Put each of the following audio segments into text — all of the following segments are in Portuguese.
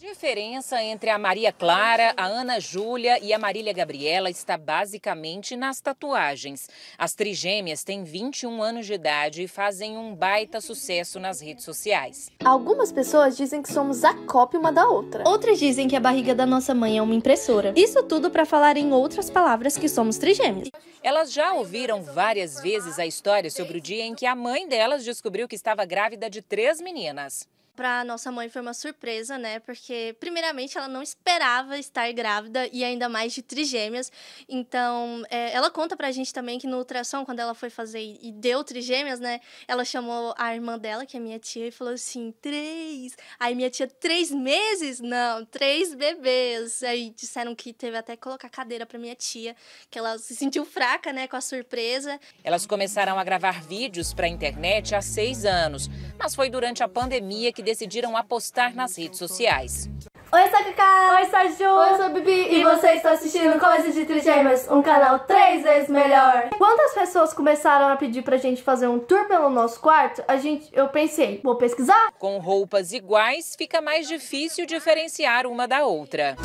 Diferença entre a Maria Clara, a Ana Júlia e a Marília Gabriela está basicamente nas tatuagens. As trigêmeas têm 21 anos de idade e fazem um baita sucesso nas redes sociais. Algumas pessoas dizem que somos a cópia uma da outra. Outras dizem que a barriga da nossa mãe é uma impressora. Isso tudo para falar em outras palavras que somos trigêmeas. Elas já ouviram várias vezes a história sobre o dia em que a mãe delas descobriu que estava grávida de três meninas para nossa mãe foi uma surpresa, né? Porque, primeiramente, ela não esperava estar grávida e ainda mais de trigêmeas. Então, é, ela conta pra gente também que no ultrassom, quando ela foi fazer e deu trigêmeas, né? Ela chamou a irmã dela, que é minha tia, e falou assim: três. Aí minha tia, três meses? Não, três bebês. Aí disseram que teve até que colocar cadeira pra minha tia, que ela se sentiu fraca, né? Com a surpresa. Elas começaram a gravar vídeos pra internet há seis anos, mas foi durante a pandemia que decidiram apostar nas redes sociais. Oi, sou a Cacá. Oi, eu sou a Ju. Oi, sou a Bibi. E, você está assistindo Coisas de Trigêmeas, um canal três vezes melhor. Quando as pessoas começaram a pedir pra gente fazer um tour pelo nosso quarto, a gente, eu pensei, vou pesquisar. Com roupas iguais, fica mais difícil diferenciar uma da outra.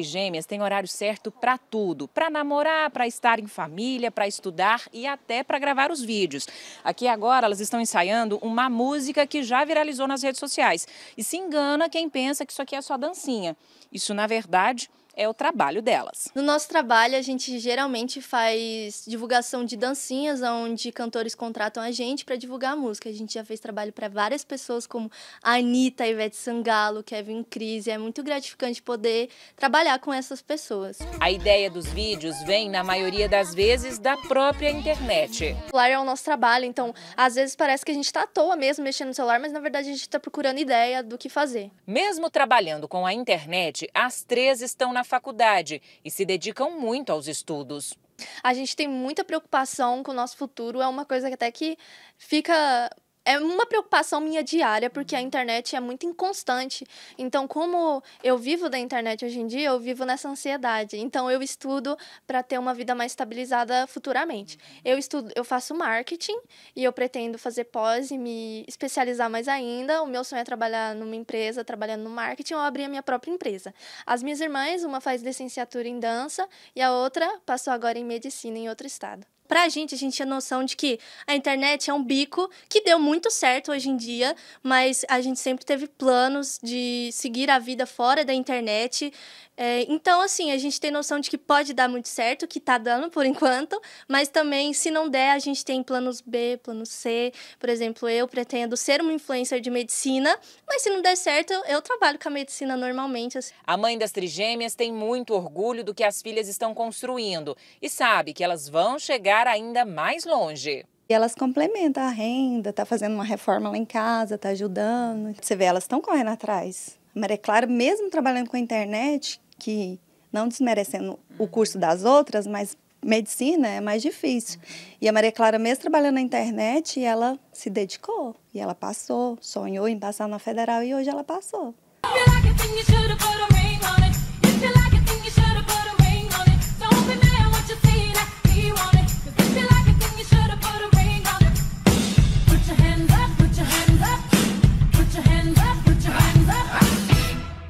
e gêmeas têm horário certo para tudo, para namorar, para estar em família, para estudar e até para gravar os vídeos. Aqui agora elas estão ensaiando uma música que já viralizou nas redes sociais. E se engana quem pensa que isso aqui é só dancinha. Isso na verdade é o trabalho delas. No nosso trabalho, a gente geralmente faz divulgação de dancinhas, onde cantores contratam a gente para divulgar a música. A gente já fez trabalho para várias pessoas, como a Anitta, Ivete Sangalo, Kevin Cris. É muito gratificante poder trabalhar com essas pessoas. A ideia dos vídeos vem, na maioria das vezes, da própria internet. O celular é o nosso trabalho, então às vezes parece que a gente está à toa mesmo mexendo no celular, mas na verdade a gente está procurando ideia do que fazer. Mesmo trabalhando com a internet, as três estão na faculdade e se dedicam muito aos estudos. A gente tem muita preocupação com o nosso futuro, é uma coisa que até que fica é uma preocupação minha diária, porque a internet é muito inconstante. Então, como eu vivo da internet hoje em dia, eu vivo nessa ansiedade. Então, eu estudo para ter uma vida mais estabilizada futuramente. Eu estudo, eu faço marketing e eu pretendo fazer pós e me especializar mais ainda. O meu sonho é trabalhar numa empresa, trabalhando no marketing ou abrir a minha própria empresa. As minhas irmãs, uma faz licenciatura em dança e a outra passou agora em medicina em outro estado pra gente, a gente tinha noção de que a internet é um bico que deu muito certo hoje em dia, mas a gente sempre teve planos de seguir a vida fora da internet. É, então, assim, a gente tem noção de que pode dar muito certo, que tá dando por enquanto, mas também, se não der, a gente tem planos B, plano C. Por exemplo, eu pretendo ser uma influencer de medicina, mas se não der certo, eu, trabalho com a medicina normalmente. Assim. A mãe das trigêmeas tem muito orgulho do que as filhas estão construindo e sabe que elas vão chegar chegar ainda mais longe. E elas complementam a renda, tá fazendo uma reforma lá em casa, tá ajudando. Você vê, elas estão correndo atrás. A Maria Clara, mesmo trabalhando com a internet, que não desmerecendo o curso das outras, mas medicina é mais difícil. E a Maria Clara, mesmo trabalhando na internet, ela se dedicou. E ela passou, sonhou em passar na federal e hoje ela passou.